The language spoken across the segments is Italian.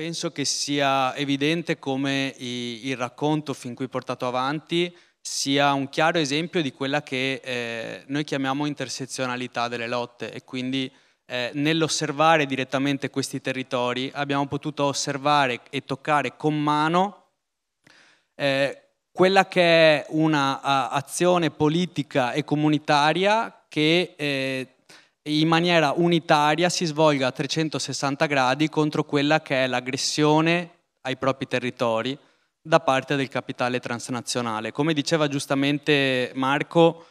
penso che sia evidente come il racconto fin qui portato avanti sia un chiaro esempio di quella che eh, noi chiamiamo intersezionalità delle lotte e quindi eh, nell'osservare direttamente questi territori abbiamo potuto osservare e toccare con mano eh, quella che è un'azione politica e comunitaria che eh, in maniera unitaria si svolga a 360 gradi contro quella che è l'aggressione ai propri territori da parte del capitale transnazionale. Come diceva giustamente Marco,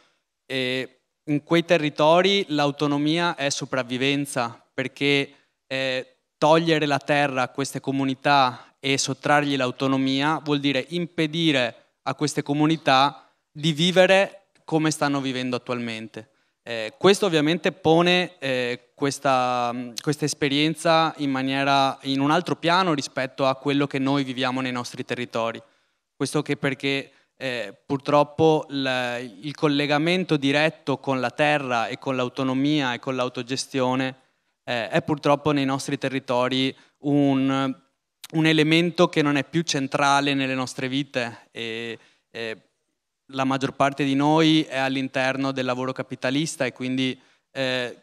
eh, in quei territori l'autonomia è sopravvivenza perché eh, togliere la terra a queste comunità e sottrargli l'autonomia vuol dire impedire a queste comunità di vivere come stanno vivendo attualmente. Eh, questo ovviamente pone eh, questa, questa, esperienza in, maniera, in, un altro piano rispetto a quello che noi viviamo nei nostri territori. Questo perché eh, purtroppo il, il collegamento diretto con la terra e con l'autonomia e con l'autogestione eh, è purtroppo nei nostri territori un, un, elemento che non è più centrale nelle nostre vite. E, e la maggior parte di noi è all'interno del lavoro capitalista e quindi eh,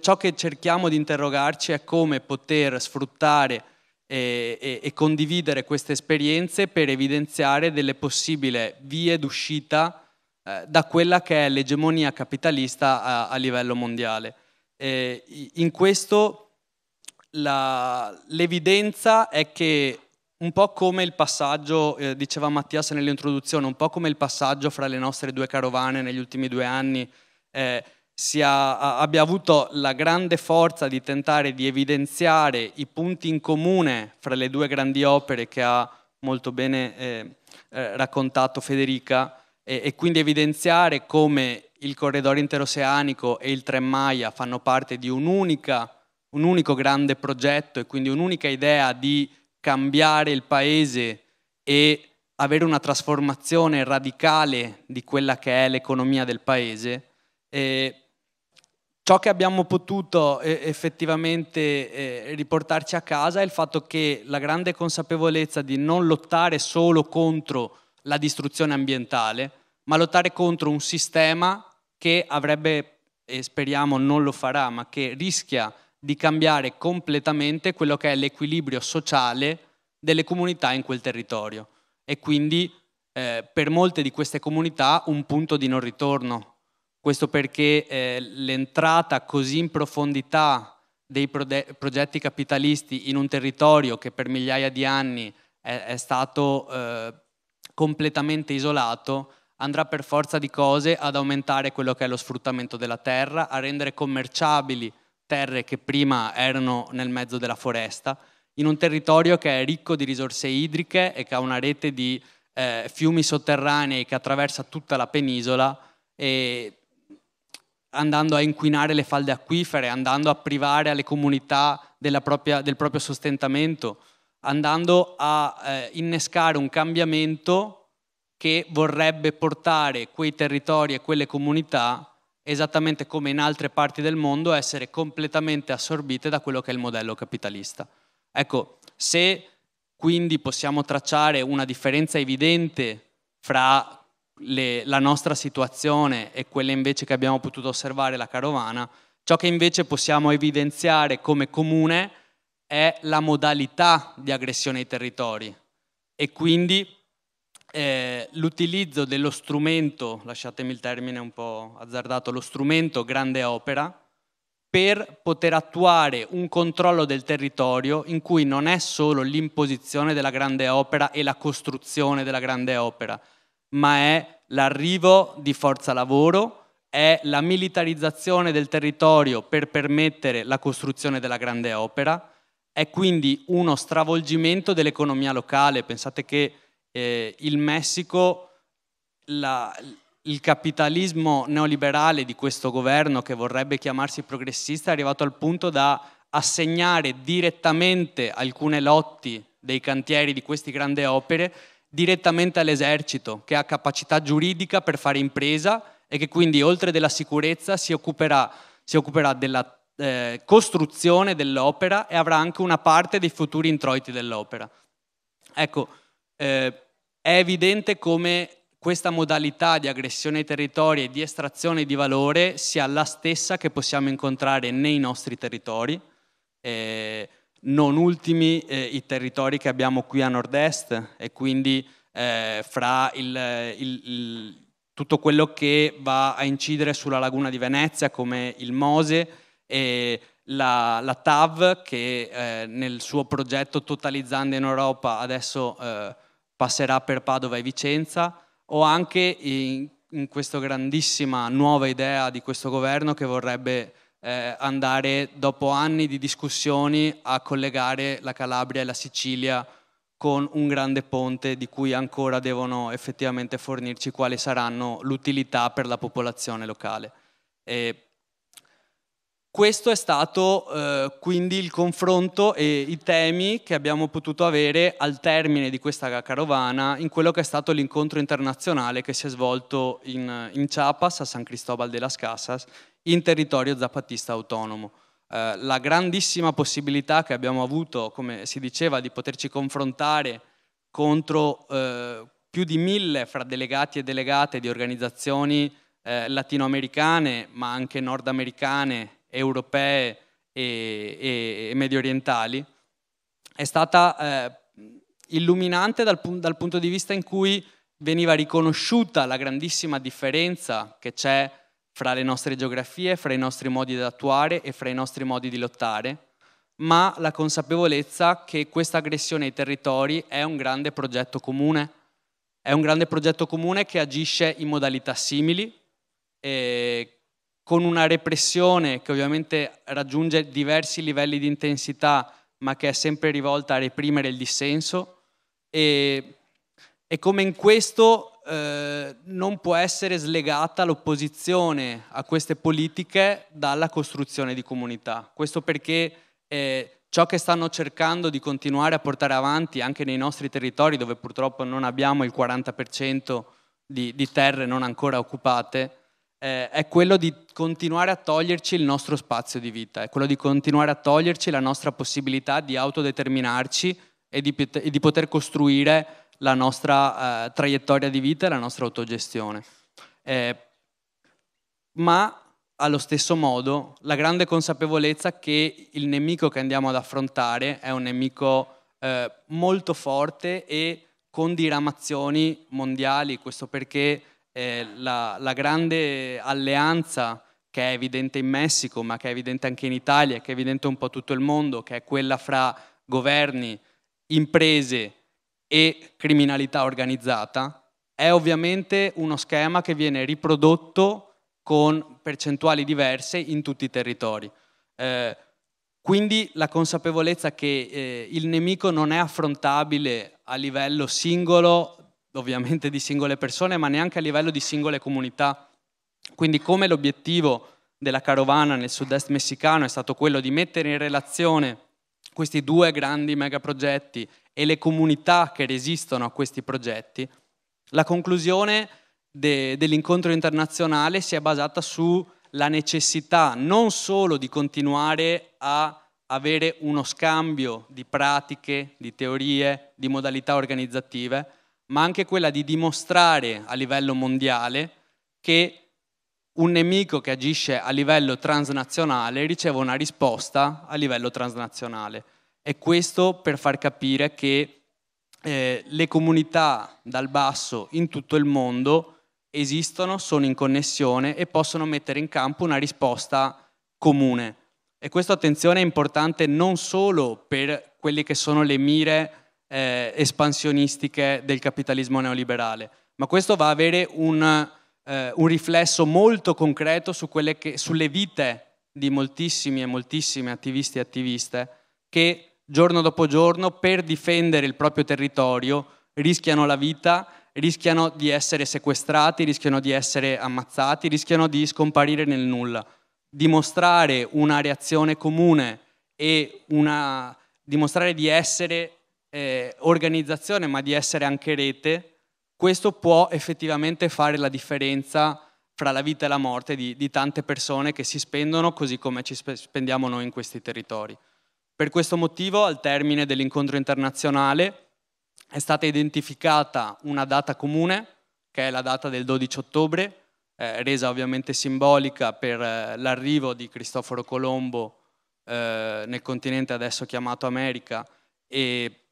ciò che cerchiamo di interrogarci è come poter sfruttare e, e, e condividere queste esperienze per evidenziare delle possibili vie d'uscita eh, da quella che è l'egemonia capitalista a, a livello mondiale. E in questo la, l'evidenza è che un po' come il passaggio, eh, diceva Mattias nell'introduzione, un po' come il passaggio fra le nostre due carovane negli ultimi due anni, eh, ha, abbia avuto la grande forza di tentare di evidenziare i punti in comune fra le due grandi opere che ha molto bene eh, eh raccontato Federica e, e quindi evidenziare come il corridore interoceanico e il Tremmaia fanno parte di un'unica, un unico grande progetto e quindi un'unica idea di cambiare il paese e avere una trasformazione radicale di quella che è l'economia del paese. E ciò che abbiamo potuto effettivamente riportarci a casa è il fatto che la grande consapevolezza di non lottare solo contro la distruzione ambientale, ma lottare contro un sistema che avrebbe, e speriamo non lo farà, ma che rischia di di cambiare completamente quello che è l'equilibrio sociale delle comunità in quel territorio e quindi eh, per molte di queste comunità un punto di non ritorno. Questo perché eh, l'entrata così in profondità dei progetti capitalisti in un territorio che per migliaia di anni è, è stato eh, completamente isolato andrà per forza di cose ad aumentare quello che è lo sfruttamento della terra, a rendere commerciabili terre che prima erano nel mezzo della foresta, in un territorio che è ricco di risorse idriche e che ha una rete di eh, fiumi sotterranei che attraversa tutta la penisola e andando a inquinare le falde acquifere, andando a privare alle comunità propria, del proprio sostentamento, andando a eh, innescare un cambiamento che vorrebbe portare quei territori e quelle comunità esattamente come in altre parti del mondo, essere completamente assorbite da quello che è il modello capitalista. Ecco, se quindi possiamo tracciare una differenza evidente fra le, la nostra situazione e quella invece che abbiamo potuto osservare la carovana, ciò che invece possiamo evidenziare come comune è la modalità di aggressione ai territori e quindi eh, l'utilizzo dello strumento, lasciatemi il termine un po' azzardato, lo strumento grande opera, per poter attuare un controllo del territorio in cui non è solo l'imposizione della grande opera e la costruzione della grande opera, ma è l'arrivo di forza lavoro, è la militarizzazione del territorio per permettere la costruzione della grande opera, è quindi uno stravolgimento dell'economia locale. Pensate che eh, il Messico, la, il capitalismo neoliberale di questo governo che vorrebbe chiamarsi progressista è arrivato al punto da assegnare direttamente alcune lotti dei cantieri di queste grandi opere direttamente all'esercito che ha capacità giuridica per fare impresa e che quindi oltre della sicurezza si occuperà, si occuperà della eh, costruzione dell'opera e avrà anche una parte dei futuri introiti dell'opera. Ecco, eh, è evidente come questa modalità di aggressione ai territori e di estrazione di valore sia la stessa che possiamo incontrare nei nostri territori, eh, non ultimi eh, i territori che abbiamo qui a nord-est e quindi eh, fra il, il, il, tutto quello che va a incidere sulla laguna di Venezia come il Mose e la, la TAV che eh, nel suo progetto Totalizzando in Europa adesso eh, passerà per Padova e Vicenza, o anche in, in questa grandissima nuova idea di questo governo che vorrebbe eh, andare, dopo anni di discussioni, a collegare la Calabria e la Sicilia con un grande ponte di cui ancora devono effettivamente fornirci quali saranno l'utilità per la popolazione locale. E questo è stato eh, quindi il confronto e i temi che abbiamo potuto avere al termine di questa carovana in quello che è stato l'incontro internazionale che si è svolto in, in Chiapas, a San Cristobal de las Casas, in territorio zapatista autonomo. Eh, la grandissima possibilità che abbiamo avuto, come si diceva, di poterci confrontare contro eh, più di mille fra delegati e delegate di organizzazioni eh, latinoamericane, ma anche nordamericane europee e, e, e mediorientali, è stata eh, illuminante dal, dal punto di vista in cui veniva riconosciuta la grandissima differenza che c'è fra le nostre geografie, fra i nostri modi di attuare e fra i nostri modi di lottare, ma la consapevolezza che questa aggressione ai territori è un grande progetto comune, è un grande progetto comune che agisce in modalità simili, eh, con una repressione che ovviamente raggiunge diversi livelli di intensità, ma che è sempre rivolta a reprimere il dissenso. E, e come in questo eh, non può essere slegata l'opposizione a queste politiche dalla costruzione di comunità. Questo perché eh, ciò che stanno cercando di continuare a portare avanti anche nei nostri territori, dove purtroppo non abbiamo il 40% di, di terre non ancora occupate, eh, è quello di continuare a toglierci il nostro spazio di vita, è quello di continuare a toglierci la nostra possibilità di autodeterminarci e di, e di poter costruire la nostra eh, traiettoria di vita e la nostra autogestione. Eh, ma allo stesso modo la grande consapevolezza che il nemico che andiamo ad affrontare è un nemico eh, molto forte e con diramazioni mondiali, questo perché eh, la, la, grande alleanza che è evidente in Messico, ma che è evidente anche in Italia, che è evidente un po' tutto il mondo, che è quella fra governi, imprese e criminalità organizzata, è ovviamente uno schema che viene riprodotto con percentuali diverse in tutti i territori. Eh, quindi la consapevolezza che eh, il nemico non è affrontabile a livello singolo ovviamente di singole persone, ma neanche a livello di singole comunità. Quindi come l'obiettivo della carovana nel sud-est messicano è stato quello di mettere in relazione questi due grandi megaprogetti e le comunità che resistono a questi progetti, la conclusione de- dell'incontro internazionale si è basata sulla necessità non solo di continuare a avere uno scambio di pratiche, di teorie, di modalità organizzative, ma anche quella di dimostrare a livello mondiale che un nemico che agisce a livello transnazionale riceve una risposta a livello transnazionale. E questo per far capire che eh, le comunità dal basso in tutto il mondo esistono, sono in connessione e possono mettere in campo una risposta comune. E questa attenzione è importante non solo per quelle che sono le mire eh, espansionistiche del capitalismo neoliberale, ma questo va a avere un, eh, un riflesso molto concreto su che, sulle vite di moltissimi e moltissime attivisti e attiviste che giorno dopo giorno per difendere il proprio territorio rischiano la vita, rischiano di essere sequestrati, rischiano di essere ammazzati, rischiano di scomparire nel nulla. Dimostrare una reazione comune e una, dimostrare di essere eh, organizzazione ma di essere anche rete, questo può effettivamente fare la differenza fra la vita e la morte di, di tante persone che si spendono così come ci spendiamo noi in questi territori. Per questo motivo, al termine dell'incontro internazionale, è stata identificata una data comune, che è la data del 12 ottobre, eh, resa ovviamente simbolica per eh, l'arrivo di Cristoforo Colombo eh, nel continente adesso chiamato America e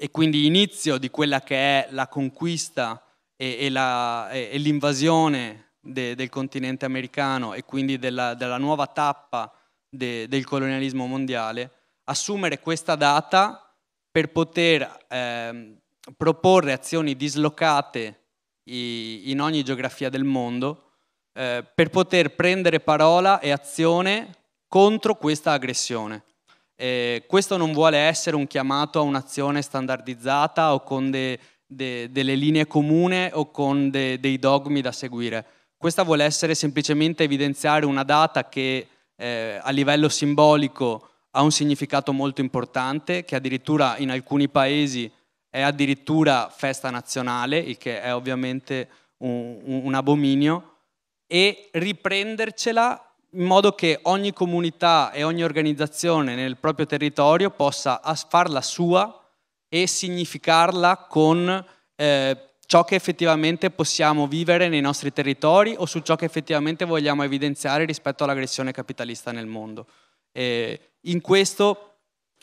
e quindi inizio di quella che è la conquista e, e, la, e, e l'invasione de, del continente americano e quindi della, della nuova tappa de, del colonialismo mondiale, assumere questa data per poter eh, proporre azioni dislocate in ogni geografia del mondo eh, per poter prendere parola e azione contro questa aggressione. Eh, questo non vuole essere un chiamato a un'azione standardizzata o con de, de, delle linee comune o con de, dei dogmi da seguire. Questa vuole essere semplicemente evidenziare una data che eh, a livello simbolico ha un significato molto importante, che addirittura in alcuni paesi è addirittura festa nazionale, il che è ovviamente un, un abominio, e riprendercela in modo che ogni comunità e ogni organizzazione nel proprio territorio possa farla sua e significarla con eh, ciò che effettivamente possiamo vivere nei nostri territori o su ciò che effettivamente vogliamo evidenziare rispetto all'aggressione capitalista nel mondo. Eh, in questo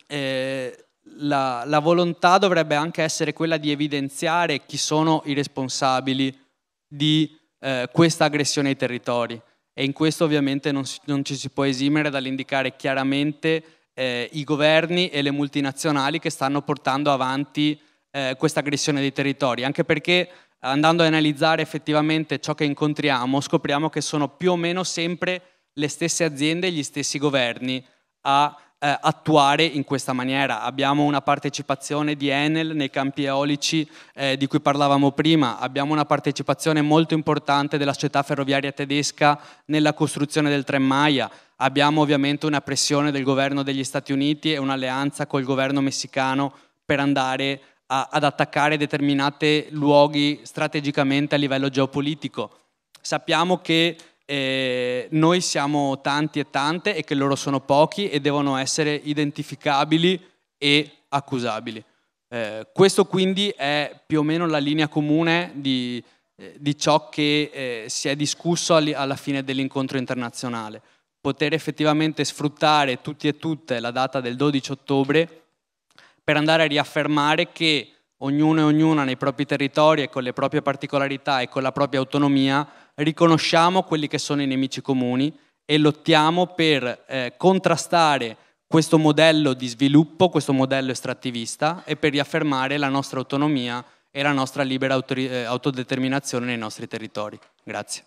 eh, la, la volontà dovrebbe anche essere quella di evidenziare chi sono i responsabili di eh, questa aggressione ai territori e in questo ovviamente non, si, non ci si può esimere dall'indicare chiaramente eh, i governi e le multinazionali che stanno portando avanti eh, questa aggressione dei territori, anche perché andando ad analizzare effettivamente ciò che incontriamo scopriamo che sono più o meno sempre le stesse aziende e gli stessi governi a eh, attuare in questa maniera. Abbiamo una partecipazione di Enel nei campi eolici eh, di cui parlavamo prima, abbiamo una partecipazione molto importante della società ferroviaria tedesca nella costruzione del tren Maya, abbiamo ovviamente una pressione del governo degli Stati Uniti e un'alleanza col governo messicano per andare a, ad attaccare determinati luoghi strategicamente a livello geopolitico. Sappiamo che eh, noi siamo tanti e tante e che loro sono pochi e devono essere identificabili e accusabili. Eh, questo quindi è più o meno la linea comune di, eh, di ciò che eh, si è discusso alla fine dell'incontro internazionale. Poter effettivamente sfruttare tutti e tutte la data del 12 ottobre per andare a riaffermare che ognuno e ognuna nei propri territori e con le proprie particolarità e con la propria autonomia, riconosciamo quelli che sono i nemici comuni e lottiamo per eh, contrastare questo modello di sviluppo, questo modello estrattivista e per riaffermare la nostra autonomia e la nostra libera autori- eh, autodeterminazione nei nostri territori. Grazie.